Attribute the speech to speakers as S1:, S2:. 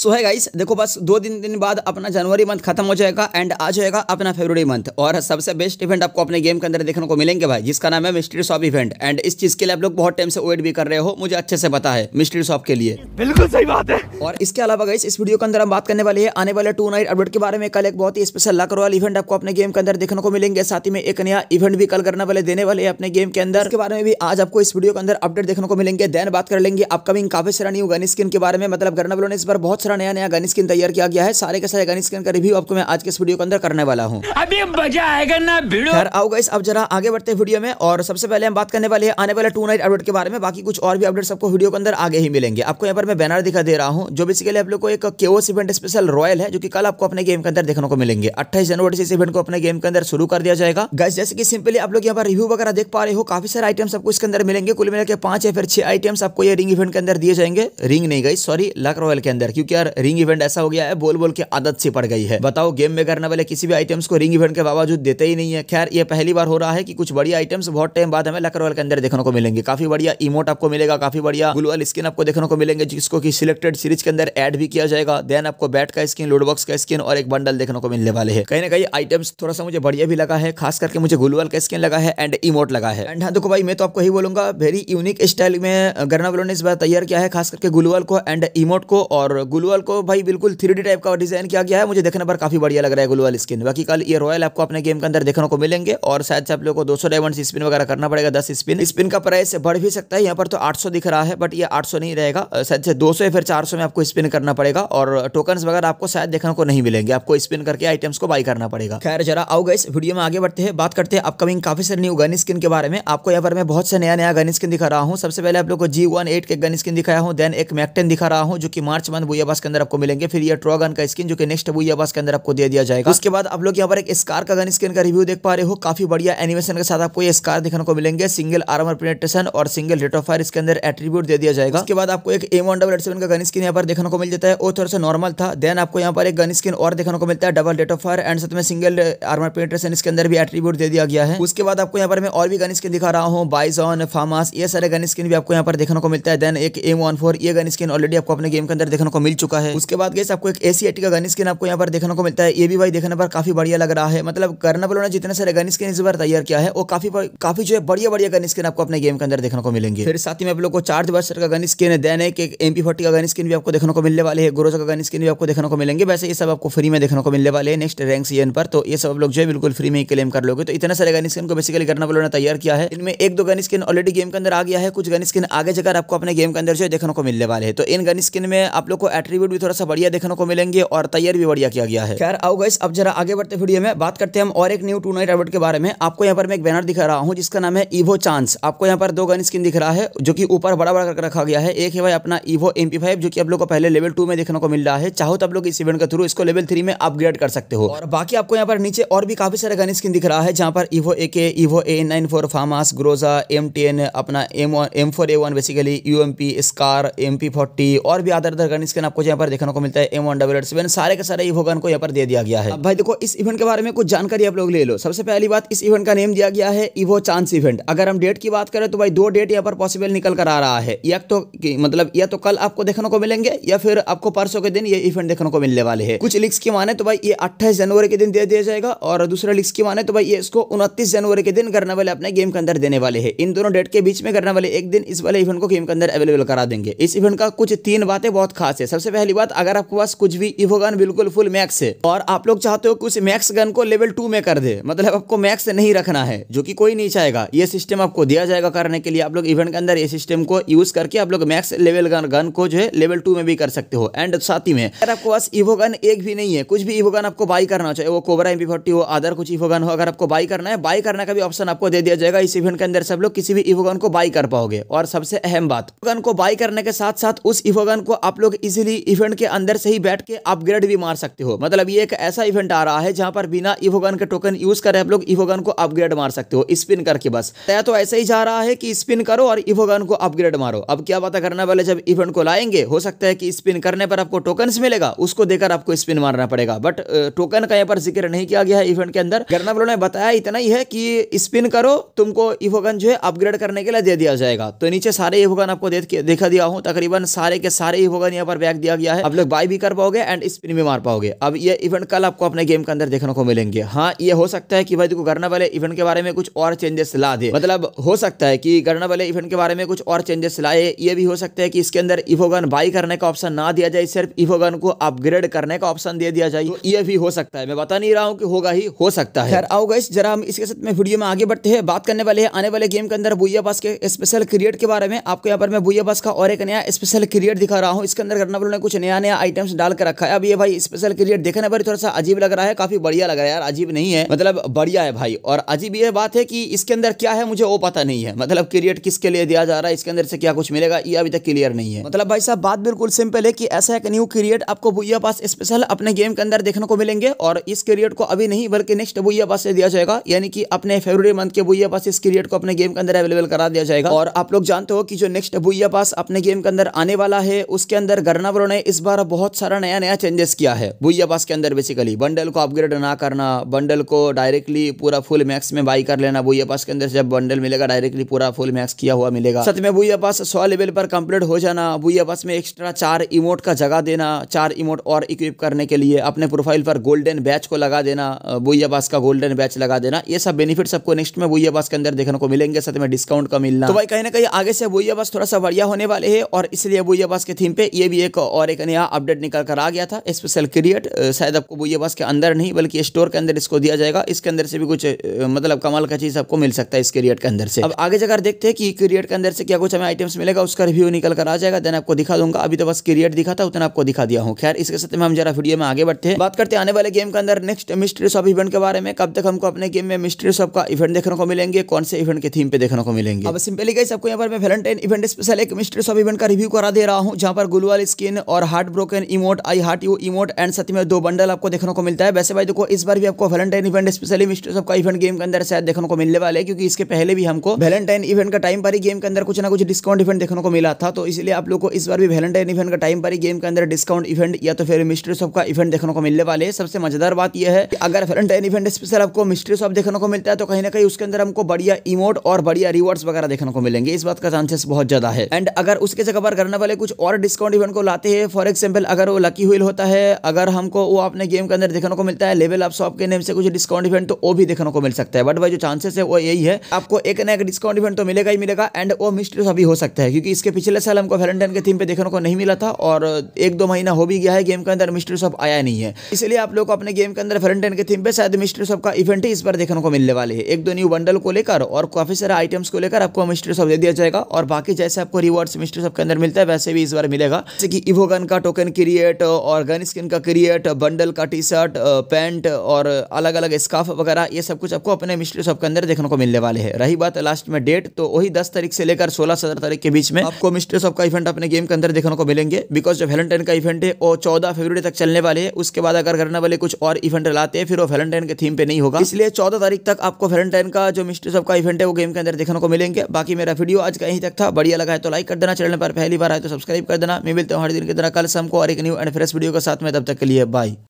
S1: सो है गाइस देखो बस दो दिन दिन बाद अपना जनवरी मंथ खत्म हो जाएगा एंड आ जाएगा अपना फेब्रवरी मंथ और सबसे बेस्ट इवेंट आपको अपने गेम के अंदर देखने को मिलेंगे भाई जिसका नाम है मिस्ट्री शॉप इवेंट एंड इस चीज के लिए आप लोग बहुत टाइम से वेट भी कर रहे हो मुझे अच्छे से पता है मिस्ट्री शॉप के लिए बिल्कुल सही बात है और इसके अलावा गाइस इस वीडियो के अंदर हम बात करने वाले हैं आने वाले टू नाइट अपडेट के बारे में कल एक बहुत ही स्पेशल लक रॉयल इवेंट आपको अपने गेम के अंदर देखने को मिलेंगे साथ ही में एक नया इवेंट भी कल करने वाले देने वाले अपने गेम के अंदर के बारे में भी आज आपको इस वीडियो के अंदर अपडेट देखने को मिलेंगे देन बात कर लेंगे अपकमिंग काफी सारा न्यू गन स्किन के बारे में मतलब करने वालों ने इस बार बहुत दूसरा नया नया गन स्किन तैयार किया गया है सारे के सारे गन स्किन का रिव्यू आपको मैं आज के इस वीडियो के अंदर करने वाला हूँ अभी मजा आएगा ना वीडियो खैर आओ गाइस अब जरा आगे बढ़ते वीडियो में और सबसे पहले हम बात करने वाले हैं आने वाले टू नाइट अपडेट के बारे में बाकी कुछ और भी अपडेट सबको वीडियो के अंदर आगे ही मिलेंगे आपको यहाँ पर मैं बैनर दिखा दे रहा हूँ जो बेसिकली आप लोग को एक केओस इवेंट स्पेशल रॉयल है जो कि कल आपको अपने गेम के अंदर देखने को मिलेंगे अट्ठाईस जनवरी से इस इवेंट को अपने गेम के अंदर शुरू कर दिया जाएगा गाइस जैसे कि सिंपली आप लोग यहाँ पर रिव्यू वगैरह देख पा रहे हो काफी सारे आइटम्स आपको इसके अंदर मिलेंगे कुल मिला के पांच या फिर छह आइटम्स आपको ये रिंग इवेंट के अंदर दिए जाएंगे रिंग नहीं गई सॉरी लक रॉयल के अंदर क्योंकि यार रिंग इवेंट ऐसा हो गया है बोल बोल के आदत सी पड़ गई है बताओ गेम में करने वाले किसी भी आइटम्स को रिंग इवेंट के बावजूद देते ही नहीं है खैर ये पहली बार हो रहा है कि कुछ बढ़िया आइटम्स बहुत टाइम बाद हमें लकरवाल के अंदर देखने को मिलेंगे काफी बढ़िया इमोट आपको मिलेगा काफी बढ़िया गुलवाल स्किन आपको देखने को मिलेंगे जिसको की सिलेक्टेड सीरीज के अंदर एड भी किया जाएगा देन आपको बैट का स्किन लोडबॉक्स का स्किन और एक बंडल देखने को मिलने वाले है कहीं ना कहीं आइटम्स थोड़ा सा मुझे बढ़िया भी लगा है खास करके मुझे गुलवाल का स्किन लगा है एंड इमोट लगा है एंड हाँ देखो भाई मैं तो आपको ही बोलूंगा वेरी यूनिक स्टाइल में गरना वालों ने इस बार तैयार किया है खास करके गुलवाल को एंड इमोट को और गुलवाल ग्लोअल को भाई बिल्कुल थ्री टाइप का डिज़ाइन किया गया है मुझे देखने पर काफ़ी बढ़िया लग रहा है ग्लोअल स्किन बाकी कल ये रॉयल आपको अपने गेम के अंदर देखने को मिलेंगे और शायद से आप लोग को दो सौ डायमंड स्पिन वगैरह करना पड़ेगा दस स्पिन स्पिन का प्राइस बढ़ भी सकता है यहाँ पर तो आठ दिख रहा है बट ये आठ नहीं रहेगा शायद से दो या फिर चार में आपको स्पिन करना पड़ेगा और टोकन वगैरह आपको शायद देखने को नहीं मिलेंगे आपको स्पिन करके आइटम्स को बाई करना पड़ेगा खैर जरा आओ गए वीडियो में आगे बढ़ते हैं बात करते हैं अपकमिंग काफी सारे न्यू गन स्किन के बारे में आपको यहाँ पर मैं बहुत से नया नया गन स्किन दिखा रहा हूँ सबसे पहले आप लोग को जी वन एट के गन स्किन दिखाया हूँ देन एक मैकटेन दिखा रहा हूँ जो कि मार्च मंथ बुआ के अंदर आपको मिलेंगे फिर यह ट्रॉ गन का स्किन जो कि नेक्स्ट अबू अब्बास के अंदर आपको दे दिया जाएगा हाँ। उसके बाद आप लोग यहाँ पर एक स्कार का गन स्किन का रिव्यू देख पा रहे हो काफी बढ़िया एनिमेशन के साथ आपको ये स्कार देखने को मिलेंगे सिंगल आर्मर पेनेट्रेशन और सिंगल रेट ऑफ फायर इसके अंदर एट्रीब्यूट दे दिया जाएगा उसके बाद आपको एक एम वन डबल का गन स्किन यहाँ पर देखने को मिल जाता है वो थोड़ा सा नॉर्मल था देन आपको यहाँ पर एक गन स्किन और देखने को मिलता है double rate of fire and साथ में सिंगल आर्मर पेनेट्रेशन इसके अंदर भी एट्रीब्यूट दे दिया गया है उसके बाद आपको यहाँ पर मैं और भी गन स्किन दिखा रहा हूँ बाइजॉन फार्मास ये सारे गन स्किन भी आपको यहाँ पर देखने को मिलता है देन एक एम ये गन स्किन ऑलरेडी आपको अपने गेम के अंदर देखने को मिल चुका चुका है उसके बाद गैस आपको एक एसी एटी का गन स्किन आपको यहाँ पर देखने को मिलता है ये भी भाई देखने पर काफी बढ़िया लग रहा है मतलब करना बलो ने जितने सारे गन स्किन इस बार तैयार किया है वो काफी काफी जो है बढ़िया बढ़िया गन स्किन आपको अपने गेम के अंदर देखने को मिलेंगे फिर साथ ही में आप लोग को चार्ज बस्टर का गन स्किन देन एक एम पी का गन स्किन भी आपको देखने को मिलने वाले है गुरोजा का गन स्किन भी आपको देखने को मिलेंगे वैसे ये सब आपको फ्री में देखने को मिलने वाले हैं नेक्स्ट रैंक सीजन पर तो ये सब लोग जो है बिल्कुल फ्री में ही क्लेम कर लोगे तो इतने सारे गन स्किन को बेसिकली करना बलो ने तैयार किया है इनमें एक दो गन स्किन ऑलरेडी गेम के अंदर आ गया है कुछ गन स्किन आगे जगह आपको अपने गेम के अंदर जो है देखने को मिलने वाले है तो इन गन स्किन में आप लोग को एट एट्रीब्यूट भी थोड़ा सा बढ़िया देखने को मिलेंगे और तैयार भी बढ़िया किया गया है खैर आओ गई अब जरा आगे बढ़ते वीडियो में बात करते हैं हम और एक न्यू टू नाइट एडवर्ट के बारे में आपको यहाँ पर मैं एक बैनर दिखा रहा हूँ जिसका नाम है इवो चांस आपको यहाँ पर दो गन स्किन दिख रहा है जो की ऊपर बड़ा बड़ा करके रखा गया है एक है भाई अपना इवो एम जो की आप लोग को पहले लेवल टू में देखने को मिल रहा है चाहो तो आप लोग इस इवेंट के थ्रू इसको लेवल थ्री में अपग्रेड कर सकते हो और बाकी आपको यहाँ पर नीचे और भी काफी सारे गन स्किन दिख रहा है जहाँ पर Evo A K Evo A nine four FAMAS Groza M ten अपना M one M four A one basically U M P SCAR M P forty और भी अदर अदर गन स्किन आपको आपको यहाँ पर देखने को मिलता है M one double eight seven सारे के सारे इवोगन को यहाँ पर दे दिया गया है भाई देखो इस इवेंट के बारे में कुछ जानकारी आप लोग ले लो सबसे पहली बात इस इवेंट का नेम दिया गया है इवो चांस इवेंट अगर हम डेट की बात करें तो भाई दो डेट यहाँ पर पॉसिबल निकल कर आ रहा है या तो मतलब या तो कल आपको देखने को मिलेंगे या फिर आपको परसों के दिन ये इवेंट देखने को मिलने वाले है कुछ लिख्स की माने तो भाई ये अट्ठाईस जनवरी के दिन दे दिया जाएगा और दूसरे लिख्स की माने तो भाई ये इसको उनतीस जनवरी के दिन करने वाले अपने गेम के अंदर देने वाले है इन दोनों डेट के बीच में करने वाले एक दिन इस वाले इवेंट को गेम के अंदर अवेलेबल करा देंगे इस इवेंट का कुछ तीन बातें बहुत खास है सबसे सबसे पहली बात अगर आपके पास कुछ भी इवो गन बिल्कुल फुल मैक्स है और आप लोग चाहते हो कुछ मैक्स गन को लेवल टू में कर दे मतलब आपको मैक्स नहीं रखना है जो कि कोई नहीं चाहेगा ये सिस्टम आपको दिया जाएगा करने के लिए आप लोग इवेंट के अंदर ये सिस्टम को यूज करके आप लोग मैक्स लेवल गन गन को जो है लेवल टू में भी कर सकते हो एंड साथ ही में अगर आपके पास इवो गन एक भी नहीं है कुछ भी इवो गन आपको बाई करना चाहे वो कोबरा एम हो अदर कुछ इवो गन हो अगर आपको बाई करना है बाई करने का भी ऑप्शन आपको दे दिया जाएगा इस इवेंट के अंदर सब लोग किसी भी इवो गन को बाई कर पाओगे और सबसे अहम बात गन को बाई करने के साथ साथ उस इवो गन को आप लोग इजिली इवेंट के अंदर से ही बैठ के अपग्रेड भी मार सकते हो मतलब ये एक ऐसा इवेंट आ रहा है जहां पर बिना इवोगन के टोकन यूज करे आप लोग इवोगन को अपग्रेड मार सकते हो स्पिन करके बस तय तो ऐसे ही जा रहा है कि स्पिन करो और इवोगन को अपग्रेड मारो अब क्या पता करने वाले जब इवेंट को लाएंगे हो सकता है कि स्पिन करने पर आपको टोकन मिलेगा उसको देकर आपको स्पिन मारना पड़ेगा बट टोकन का यहाँ पर जिक्र नहीं किया गया है इवेंट के अंदर करना वालों ने बताया इतना ही है कि स्पिन करो तुमको इवोगन जो है अपग्रेड करने के लिए दे दिया जाएगा तो नीचे सारे इवोगन आपको देखा दिया हूँ तकरीबन सारे के सारे इवोगन यहाँ पर बैग दिया दिया गया है आप लोग बाय भी कर पाओगे एंड स्पिन भी मार पाओगे अब ये इवेंट कल आपको अपने गेम के अंदर देखने को मिलेंगे हाँ ये हो सकता है कि भाई देखो करने वाले इवेंट के बारे में कुछ और चेंजेस ला दे मतलब हो सकता है कि करने वाले इवेंट के बारे में कुछ और चेंजेस लाए ये भी हो सकता है कि इसके अंदर इवोगन बाई करने का ऑप्शन ना दिया जाए सिर्फ इवोगन को अपग्रेड करने का ऑप्शन दे दिया जाए तो ये भी हो सकता है मैं बता नहीं रहा हूँ कि होगा ही हो सकता है आओ गाइस जरा हम इसके साथ में वीडियो में आगे बढ़ते हैं बात करने वाले हैं आने वाले गेम के अंदर बुया बस के स्पेशल क्रिएट के बारे में आपको यहाँ पर मैं बुया बस का और एक नया स्पेशल क्रिएट दिखा रहा हूँ इसके अंदर करने वालों ने में कुछ नया नया आइटम्स डाल कर रखा है अब ये भाई स्पेशल क्रिएट देखने पर थोड़ा सा अजीब लग रहा है काफी बढ़िया लग रहा है यार अजीब नहीं है मतलब बढ़िया है भाई और अजीब ये बात है कि इसके अंदर क्या है मुझे वो पता नहीं है मतलब क्रिएट किसके लिए दिया जा रहा है इसके अंदर से क्या कुछ मिलेगा ये अभी तक क्लियर नहीं है मतलब भाई साहब बात बिल्कुल सिंपल है कि ऐसा एक न्यू क्रिएट आपको भूया पास स्पेशल अपने गेम के अंदर देखने को मिलेंगे और इस क्रिएट को अभी नहीं बल्कि नेक्स्ट भूया पास से दिया जाएगा यानी कि अपने फेब्रुवरी मंथ के भूया पास इस क्रिएट को अपने गेम के अंदर अवेलेबल करा दिया जाएगा और आप लोग जानते हो कि जो नेक्स्ट भूया पास अपने गेम के अंदर आने वाला है उसके अंदर गरना ने इस बार बहुत सारा नया नया चेंजेस किया है भूया पास के अंदर बेसिकली बंडल को अपग्रेड ना करना बंडल को डायरेक्टली पूरा फुल मैक्स में बाई कर लेना भूया पास के अंदर जब बंडल मिलेगा डायरेक्टली पूरा फुल मैक्स किया हुआ मिलेगा साथ में भूया पास सौ लेवल पर कंप्लीट हो जाना भूया पास में एक्स्ट्रा चार इमोट का जगह देना चार इमोट और इक्विप करने के लिए अपने प्रोफाइल पर गोल्डन बैच को लगा देना भूया पास का गोल्डन बैच लगा देना ये सब बेनिफिट सबको नेक्स्ट में भूया पास के अंदर देखने को मिलेंगे साथ में डिस्काउंट का मिलना तो भाई कहीं ना कहीं आगे से भूया पास थोड़ा सा बढ़िया होने वाले है और इसलिए भूया पास के थीम पे ये भी एक और एक नया अपडेट निकल कर आ गया था स्पेशल क्रिएट शायद आपको बोइए बस के अंदर नहीं बल्कि स्टोर के अंदर इसको दिया जाएगा इसके अंदर से भी कुछ मतलब कमाल का चीज़ आपको मिल सकता है इस क्रिएट के अंदर से अब आगे जाकर देखते हैं कि क्रिएट के अंदर से क्या कुछ हमें आइटम्स मिलेगा उसका रिव्यू निकल कर आ जाएगा देन आपको दिखा दूंगा अभी तो बस क्रिएट दिखा था उतना आपको दिखा दिया हूँ खैर इसके साथ में हम जरा वीडियो में आगे बढ़ते हैं बात करते आने वाले गेम के अंदर नेक्स्ट मिस्ट्री शॉप इवेंट के बारे में कब तक हमको अपने गेम में मिस्ट्री शॉप का इवेंट देखने को मिलेंगे कौन से इवेंट के थीम पे देखने को मिलेंगे अब सिंपली गई सबको यहाँ पर वेलेंटाइन इवेंट स्पेशल एक मिस्ट्री शॉप इवेंट का रिव्यू करा दे रहा हूँ जहाँ पर गुलवाल स्किन और heart broken emote I heart you emote and साथ में दो बंडल आपको देखने को मिलता है वैसे भाई देखो इस बार भी आपको वैलेंटाइन इवेंट स्पेशली मिस्टर सबका इवेंट गेम के अंदर शायद देखने को मिलने वाले क्योंकि इसके पहले भी हमको वैलेंटाइन इवेंट का टाइम पर ही गेम के अंदर कुछ ना कुछ डिस्काउंट इवेंट देखने को मिला था तो इसलिए आप लोग को इस बार भी वैलेंटाइन इवेंट का टाइम पर ही गेम के अंदर डिस्काउंट इवेंट या तो फिर मिस्टर शॉप का इवेंट देखने को मिलने वाले सबसे मजेदार बात यह है अगर वैलेंटाइन इवेंट स्पेशल आपको मिस्टर शॉप देखने को मिलता है तो कहीं ना कहीं उसके अंदर हमको बढ़िया इमोट और बढ़िया रिवॉर्ड्स वगैरह देखने को मिलेंगे इस बात का चांसेस बहुत ज्यादा है एंड अगर उसके जगह पर करने वाले कुछ और डिस्काउंट इवेंट को लाते सकती है फॉर एग्जाम्पल अगर वो लकी हुईल होता है अगर हमको वो अपने गेम के अंदर देखने को मिलता है लेवल अप शॉप के नेम से कुछ डिस्काउंट इवेंट तो वो भी देखने को मिल सकता है बट भाई जो चांसेस है वो यही है आपको एक ना एक डिस्काउंट इवेंट तो मिलेगा ही मिलेगा एंड वो मिस्ट्रेस तो अभी हो सकता है क्योंकि इसके पिछले साल हमको वैलेंटाइन के थीम पे देखने को नहीं मिला था और एक दो महीना हो भी गया है गेम के अंदर मिस्ट्री शॉप आया नहीं है इसलिए आप लोग अपने गेम के अंदर वैलेंटाइन के थीम पे शायद मिस्ट्री शॉप का इवेंट ही इस बार देखने को मिलने वाले है एक दो न्यू बंडल को लेकर और काफी सारे आइटम्स को लेकर आपको मिस्ट्री शॉप दे दिया जाएगा और बाकी जैसे आपको रिवॉर्ड्स मिस्ट्री शॉप के अंदर मिलता है वैसे भी इस बार मिलेगा जैसे कि गन का टोकन क्रिएट और गन स्किन का क्रिएट बंडल का टी शर्ट पैंट और अलग अलग स्काफ वगैरह ये सब कुछ आपको अपने मिस्ट्री शॉप के अंदर देखने को मिलने वाले हैं रही बात लास्ट में डेट तो वही दस तारीख से लेकर सोलह सत्रह तारीख के बीच में आपको मिस्ट्री शॉप का इवेंट अपने गेम के अंदर देखने को मिलेंगे बिकॉज जो वैलेंटाइन का इवेंट है वो चौदह फेब्रवरी तक चलने वाले है उसके बाद अगर करने वाले कुछ और इवेंट लाते हैं फिर वो वैलेंटाइन के थीम पे नहीं होगा इसलिए चौदह तारीख तक आपको वैलेंटाइन का जो मिस्ट्री शॉप का इवेंट है वो गेम के अंदर देखने को मिलेंगे बाकी मेरा वीडियो आज का यहीं तक था बढ़िया लगा है तो लाइक कर देना चैनल पर पहली बार आए तो सब्सक्राइब कर देना मैं मिलता हूँ हर दिन की तरह कल शाम को और एक न्यू एंड फ्रेश वीडियो के साथ में तब तक के लिए बाय